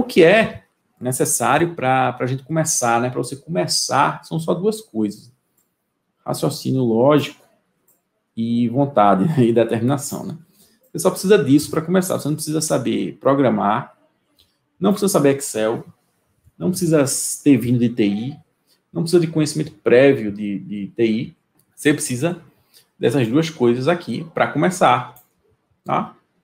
o que é necessário para a gente começar, né? Para você começar, são só duas coisas: raciocínio lógico e vontade e determinação, né? Você só precisa disso para começar. Você não precisa saber programar, não precisa saber Excel, não precisa ter vindo de TI, não precisa de conhecimento prévio de, de TI. Você precisa dessas duas coisas aqui para começar, tá?